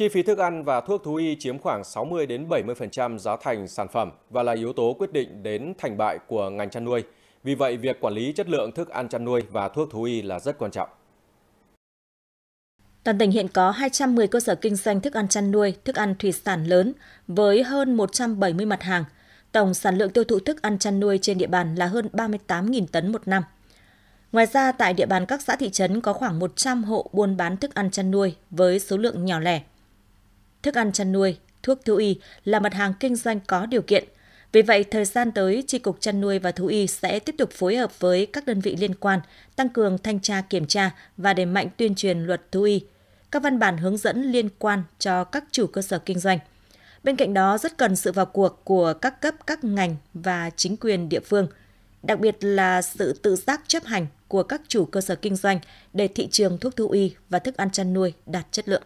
Chi phí thức ăn và thuốc thú y chiếm khoảng 60 đến 70% giá thành sản phẩm và là yếu tố quyết định đến thành bại của ngành chăn nuôi. Vì vậy, việc quản lý chất lượng thức ăn chăn nuôi và thuốc thú y là rất quan trọng. Toàn tỉnh hiện có 210 cơ sở kinh doanh thức ăn chăn nuôi, thức ăn thủy sản lớn với hơn 170 mặt hàng. Tổng sản lượng tiêu thụ thức ăn chăn nuôi trên địa bàn là hơn 38.000 tấn một năm. Ngoài ra, tại địa bàn các xã thị trấn có khoảng 100 hộ buôn bán thức ăn chăn nuôi với số lượng nhỏ lẻ thức ăn chăn nuôi, thuốc thú y là mặt hàng kinh doanh có điều kiện. Vì vậy, thời gian tới, Tri Cục Chăn nuôi và Thú y sẽ tiếp tục phối hợp với các đơn vị liên quan, tăng cường thanh tra kiểm tra và đẩy mạnh tuyên truyền luật thú y, các văn bản hướng dẫn liên quan cho các chủ cơ sở kinh doanh. Bên cạnh đó, rất cần sự vào cuộc của các cấp các ngành và chính quyền địa phương, đặc biệt là sự tự giác chấp hành của các chủ cơ sở kinh doanh để thị trường thuốc thú y và thức ăn chăn nuôi đạt chất lượng.